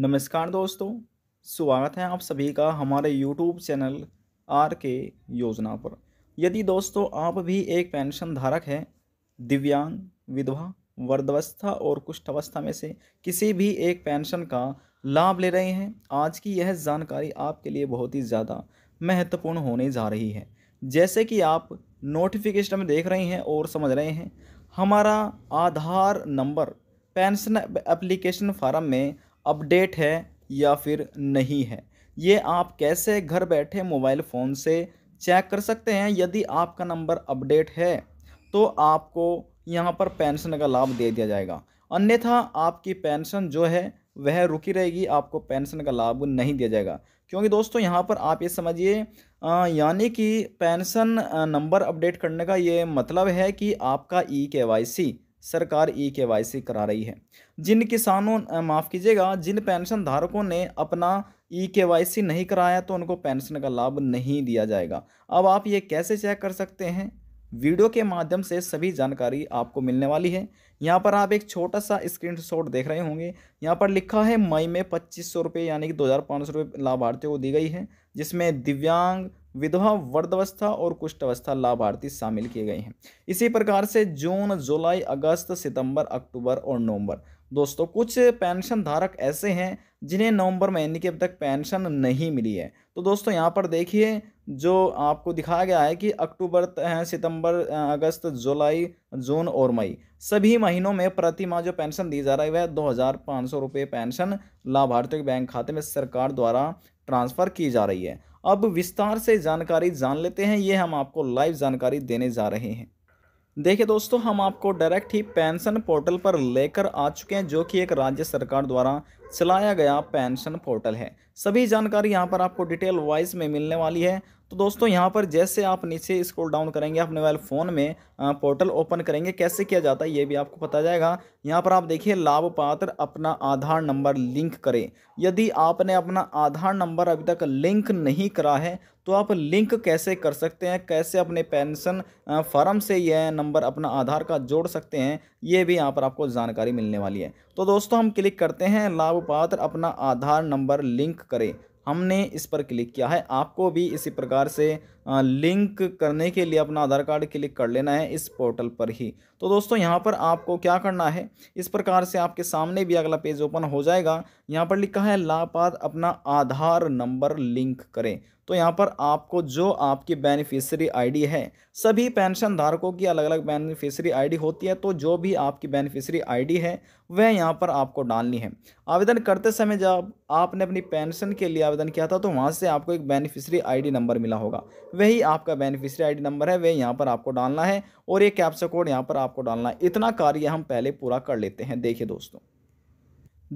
नमस्कार दोस्तों स्वागत है आप सभी का हमारे यूट्यूब चैनल आर के योजना पर यदि दोस्तों आप भी एक पेंशन धारक हैं दिव्यांग विधवा वर्धवस्था और कुष्ठावस्था में से किसी भी एक पेंशन का लाभ ले रहे हैं आज की यह जानकारी आपके लिए बहुत ही ज़्यादा महत्वपूर्ण होने जा रही है जैसे कि आप नोटिफिकेशन में देख रहे हैं और समझ रहे हैं हमारा Aadhaar number pension application form में अपडेट है या फिर नहीं है ये आप कैसे घर बैठे मोबाइल फ़ोन से चेक कर सकते हैं यदि आपका नंबर अपडेट है तो आपको यहाँ पर पेंशन का लाभ दे दिया जाएगा अन्यथा आपकी पेंशन जो है वह रुकी रहेगी आपको पेंशन का लाभ नहीं दिया जाएगा क्योंकि दोस्तों यहाँ पर आप ये समझिए यानी कि पेंशन नंबर अपडेट करने का ये मतलब है कि आपका ई के वाई सी सरकार ई के वाई सी करा रही है जिन किसानों माफ़ कीजिएगा जिन पेंशन धारकों ने अपना ई के वाई सी नहीं कराया तो उनको पेंशन का लाभ नहीं दिया जाएगा अब आप ये कैसे चेक कर सकते हैं वीडियो के माध्यम से सभी जानकारी आपको मिलने वाली है यहाँ पर आप एक छोटा सा स्क्रीनशॉट देख रहे होंगे यहाँ पर लिखा है मई में पच्चीस सौ रुपये यानी कि दो हज़ार पाँच सौ रुपये लाभार्थियों को दी गई है जिसमें दिव्यांग विधवा वर्धावस्था और कुष्ठ अवस्था लाभार्थी शामिल किए गए हैं इसी प्रकार से जून जुलाई अगस्त सितंबर अक्टूबर और नवंबर दोस्तों कुछ पेंशन धारक ऐसे हैं जिन्हें नवंबर महीने की अब तक पेंशन नहीं मिली है तो दोस्तों यहाँ पर देखिए जो आपको दिखाया गया है कि अक्टूबर सितंबर अगस्त जुलाई जून और मई सभी महीनों में प्रति माह जो पेंशन दी जा रही है वह दो हज़ार पाँच सौ रुपये पेंशन लाभार्थियों के बैंक खाते में सरकार द्वारा ट्रांसफ़र की जा रही है अब विस्तार से जानकारी जान लेते हैं ये हम आपको लाइव जानकारी देने जा रहे हैं देखिए दोस्तों हम आपको डायरेक्ट ही पेंशन पोर्टल पर लेकर आ चुके हैं जो कि एक राज्य सरकार द्वारा चलाया गया पेंशन पोर्टल है सभी जानकारी यहाँ पर आपको डिटेल वाइज में मिलने वाली है तो दोस्तों यहाँ पर जैसे आप नीचे स्क्रॉल डाउन करेंगे अपने मोबाइल फ़ोन में पोर्टल ओपन करेंगे कैसे किया जाता है ये भी आपको पता जाएगा यहाँ पर आप देखिए लाभ पात्र अपना आधार नंबर लिंक करें यदि आपने अपना आधार नंबर अभी तक लिंक नहीं करा है तो आप लिंक कैसे कर सकते हैं कैसे अपने पेंशन फॉर्म से यह नंबर अपना आधार का जोड़ सकते हैं ये भी यहाँ पर आपको जानकारी मिलने वाली है तो दोस्तों हम क्लिक करते हैं लाभ पात्र अपना आधार नंबर लिंक करें हमने इस पर क्लिक किया है आपको भी इसी प्रकार से लिंक करने के लिए अपना आधार कार्ड क्लिक कर लेना है इस पोर्टल पर ही तो दोस्तों यहाँ पर आपको क्या करना है इस प्रकार से आपके सामने भी अगला पेज ओपन हो जाएगा यहाँ पर लिखा है लापात अपना आधार नंबर लिंक करें तो यहाँ पर आपको जो आपकी बेनिफिशियरी आईडी है सभी पेंशन धारकों की अलग अलग बेनिफिशियरी आईडी होती है तो जो भी आपकी बेनिफिशियरी आईडी है वह यहाँ पर आपको डालनी है आवेदन करते समय जब आपने अपनी पेंशन के लिए आवेदन किया था तो वहाँ से आपको एक बेनिफिशियरी आईडी नंबर मिला होगा वही आपका बेनिफिशरी आईडी नंबर है वह यहाँ पर आपको डालना है और ये कैप्चा कोड यहाँ पर आपको डालना है इतना कार्य हम पहले पूरा कर लेते हैं देखिए दोस्तों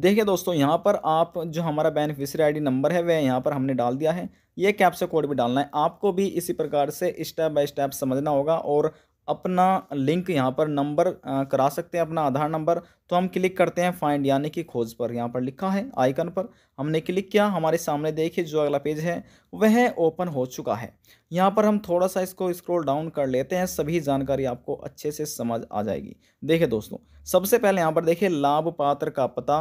देखिए दोस्तों यहाँ पर आप जो हमारा बेनिफिशरी आईडी नंबर है वह यहाँ पर हमने डाल दिया है ये कैप्सा कोड भी डालना है आपको भी इसी प्रकार से स्टेप बाय स्टेप समझना होगा और अपना लिंक यहाँ पर नंबर करा सकते हैं अपना आधार नंबर तो हम क्लिक करते हैं फाइंड यानी कि खोज पर यहाँ पर लिखा है आइकन पर हमने क्लिक किया हमारे सामने देखिए जो अगला पेज है वह ओपन हो चुका है यहाँ पर हम थोड़ा सा इसको स्क्रॉल डाउन कर लेते हैं सभी जानकारी आपको अच्छे से समझ आ जाएगी देखिए दोस्तों सबसे पहले यहाँ पर देखिए लाभ पात्र का पता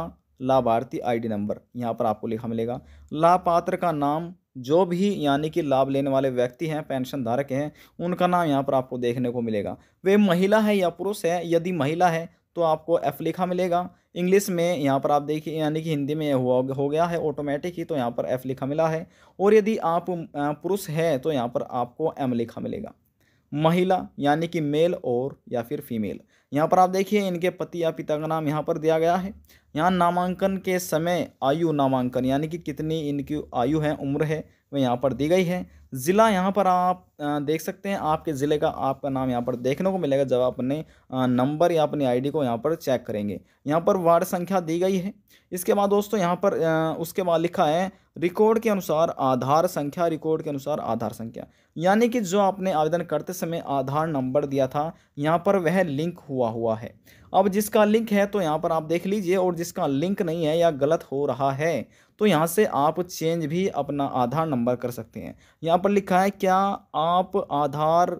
लाभार्थी आई नंबर यहाँ पर आपको लिखा मिलेगा लाभ पात्र का नाम जो भी यानी कि लाभ लेने वाले व्यक्ति हैं पेंशन धारक हैं उनका नाम यहाँ पर आपको देखने को मिलेगा वे महिला है या पुरुष है यदि महिला है तो आपको एफ लिखा मिलेगा इंग्लिश में यहाँ पर आप देखिए यानी कि हिंदी में हुआ हो गया है ऑटोमेटिक ही तो यहाँ पर एफ लिखा मिला है और यदि आप पुरुष है तो यहाँ पर आपको एम लिखा मिलेगा महिला यानी कि मेल और या फिर फीमेल यहाँ पर आप देखिए इनके पति या पिता का नाम यहाँ पर दिया गया है यहाँ नामांकन के समय आयु नामांकन यानी कि कितनी इनकी आयु है उम्र है वह यहाँ पर दी गई है ज़िला यहाँ पर आप देख सकते हैं आपके ज़िले का आपका नाम यहाँ पर देखने को मिलेगा जब आप अपने नंबर या अपनी आईडी को यहाँ पर चेक करेंगे यहाँ पर वार्ड संख्या दी गई है इसके बाद दोस्तों यहाँ पर उसके बाद लिखा है रिकॉर्ड के अनुसार आधार संख्या रिकॉर्ड के अनुसार आधार संख्या यानी कि जो आपने आवेदन करते समय आधार नंबर दिया था यहाँ पर वह लिंक हुआ हुआ है अब जिसका लिंक है तो यहाँ पर आप देख लीजिए और जिसका लिंक नहीं है या गलत हो रहा है तो यहाँ से आप चेंज भी अपना आधार नंबर कर सकते हैं या यहाँ पर लिखा है क्या आप आधार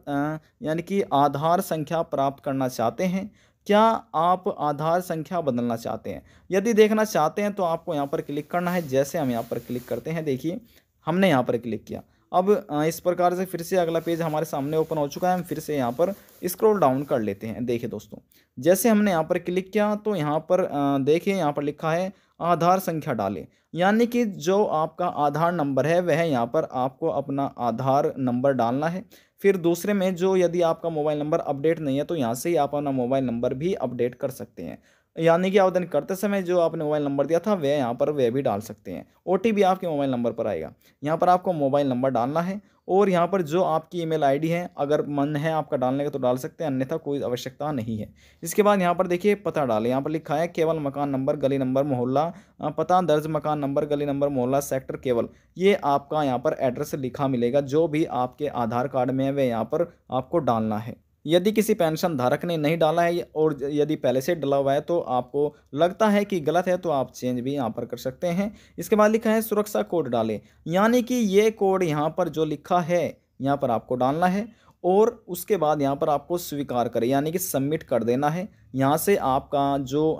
यानी कि आधार संख्या प्राप्त करना चाहते हैं क्या आप आधार संख्या बदलना चाहते हैं यदि देखना चाहते हैं तो आपको यहाँ पर क्लिक करना है जैसे हम यहाँ पर क्लिक करते हैं देखिए हमने यहाँ पर क्लिक किया अब इस प्रकार से फिर से अगला पेज हमारे सामने ओपन हो चुका है हम फिर से यहाँ पर स्क्रॉल डाउन कर लेते हैं देखिए दोस्तों जैसे हमने यहाँ पर क्लिक किया तो यहाँ पर देखिए यहाँ पर लिखा है आधार संख्या डालें यानी कि जो आपका आधार नंबर है वह यहाँ पर आपको अपना आधार नंबर डालना है फिर दूसरे में जो यदि आपका मोबाइल नंबर अपडेट नहीं है तो यहाँ से ही आप अपना मोबाइल नंबर भी अपडेट कर सकते हैं यानी कि आवेदन करते समय जो आपने मोबाइल नंबर दिया था वह यहाँ पर वह भी डाल सकते हैं ओ आपके मोबाइल नंबर पर आएगा यहाँ पर आपको मोबाइल नंबर डालना है और यहाँ पर जो आपकी ईमेल आईडी है अगर मन है आपका डालने का तो डाल सकते हैं अन्यथा कोई आवश्यकता नहीं है इसके बाद यहाँ पर देखिए पता डालें यहाँ पर लिखा है केवल मकान नंबर गली नंबर मोहल्ला पता दर्ज मकान नंबर गली नंबर मोहल्ला सेक्टर केवल ये आपका यहाँ पर एड्रेस लिखा मिलेगा जो भी आपके आधार कार्ड में है वह यहाँ पर आपको डालना है यदि किसी पेंशन धारक ने नहीं डाला है और यदि पहले से डला हुआ है तो आपको लगता है कि गलत है तो आप चेंज भी यहाँ पर कर सकते हैं इसके बाद लिखा है सुरक्षा कोड डालें यानी कि ये कोड यहाँ पर जो लिखा है यहाँ पर आपको डालना है और उसके बाद यहाँ पर आपको स्वीकार करें यानी कि सबमिट कर देना है यहाँ से आपका जो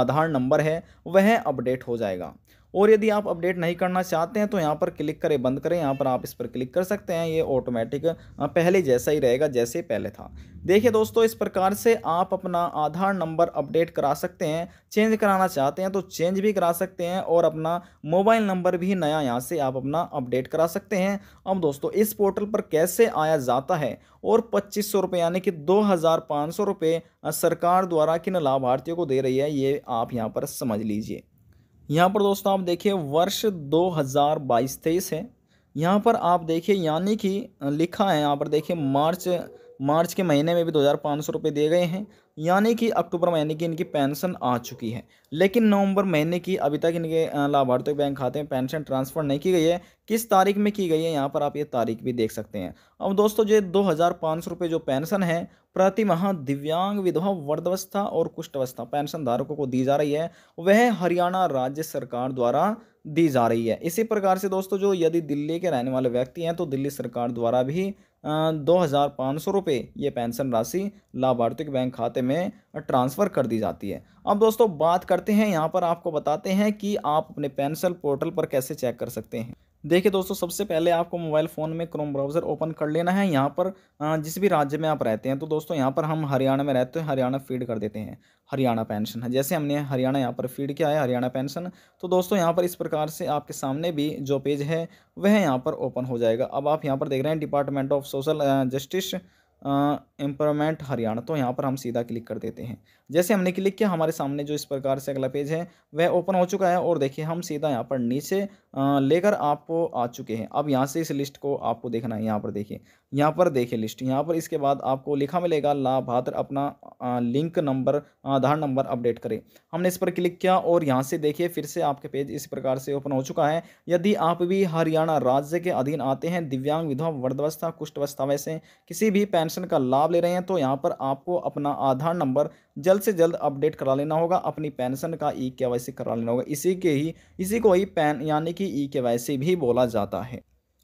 आधार नंबर है वह अपडेट हो जाएगा और यदि आप अपडेट नहीं करना चाहते हैं तो यहाँ पर क्लिक करें बंद करें यहाँ पर आप इस पर क्लिक कर सकते हैं ये ऑटोमेटिक पहले जैसा ही रहेगा जैसे पहले था देखिए दोस्तों इस प्रकार से आप अपना आधार नंबर अपडेट करा सकते हैं चेंज कराना चाहते हैं तो चेंज भी करा सकते हैं और अपना मोबाइल नंबर भी नया यहाँ से आप अपना अपडेट करा सकते हैं अब दोस्तों इस पोर्टल पर कैसे आया जाता है और पच्चीस सौ रुपये यानी कि दो हज़ार पाँच सौ रुपये सरकार द्वारा किन लाभार्थियों को दे रही है ये आप यहाँ पर समझ लीजिए यहाँ पर दोस्तों आप देखिए वर्ष 2022 तेईस है यहाँ पर आप देखिए यानी कि लिखा है यहाँ पर देखिए मार्च मार्च के महीने में भी दो हज़ार पाँच सौ रुपये दिए गए हैं यानी कि अक्टूबर महीने की इनकी पेंशन आ चुकी है लेकिन नवंबर महीने की अभी तक इनके लाभार्थियों बैंक खाते में पेंशन ट्रांसफ़र नहीं की गई है किस तारीख में की गई है यहाँ पर आप ये तारीख भी देख सकते हैं अब दोस्तों ये दो हज़ार पाँच सौ रुपये जो पेंशन है प्रति माह दिव्यांग विधवा वर्धवस्था और कुष्ठवस्था पेंशन धारकों को दी जा रही है वह हरियाणा राज्य सरकार द्वारा दी जा रही है इसी प्रकार से दोस्तों जो यदि दिल्ली के रहने वाले व्यक्ति हैं तो दिल्ली सरकार द्वारा भी दो हज़ार पाँच सौ रुपये ये पेंशन राशि लाभार्थी के बैंक खाते में ट्रांसफ़र कर दी जाती है अब दोस्तों बात करते हैं यहाँ पर आपको बताते हैं कि आप अपने पेंसिल पोर्टल पर कैसे चेक कर सकते हैं देखिए दोस्तों सबसे पहले आपको मोबाइल फ़ोन में क्रोम ब्राउज़र ओपन कर लेना है यहाँ पर जिस भी राज्य में आप रहते हैं तो दोस्तों यहाँ पर हम हरियाणा में रहते हैं हरियाणा फीड कर देते हैं हरियाणा पेंशन है जैसे हमने हरियाणा यहाँ पर फीड किया है हरियाणा पेंशन तो दोस्तों यहाँ पर इस प्रकार से आपके सामने भी जो पेज है वह यहाँ पर ओपन हो जाएगा अब आप यहाँ पर देख रहे हैं department of social justice employment Haryana तो यहाँ पर हम सीधा क्लिक कर देते हैं जैसे हमने क्लिक किया हमारे सामने जो इस प्रकार से अगला पेज है वह ओपन हो चुका है और देखिए हम सीधा यहाँ पर नीचे लेकर आप आ चुके हैं अब यहाँ से इस लिस्ट को आपको देखना है यहाँ पर देखिए यहाँ पर देखें लिस्ट यहाँ पर इसके बाद आपको लिखा मिलेगा लाभात्र अपना link number Aadhaar number update करें हमने इस पर क्लिक किया और यहाँ से देखिए फिर से आपके पेज इस प्रकार से ओपन हो चुका है यदि आप भी हरियाणा राज्य के अधीन आते हैं दिव्यांग विधवा वर्धवस्था कुष्ठवस्था वैसे किसी भी पेंशन का लाभ ले रहे हैं तो यहाँ पर आपको अपना आधार नंबर जल्द से जल्द अपडेट करा लेना होगा अपनी पेंशन का ई के करा लेना होगा इसी के ही इसी को ही पैन यानी कि ई के भी बोला जाता है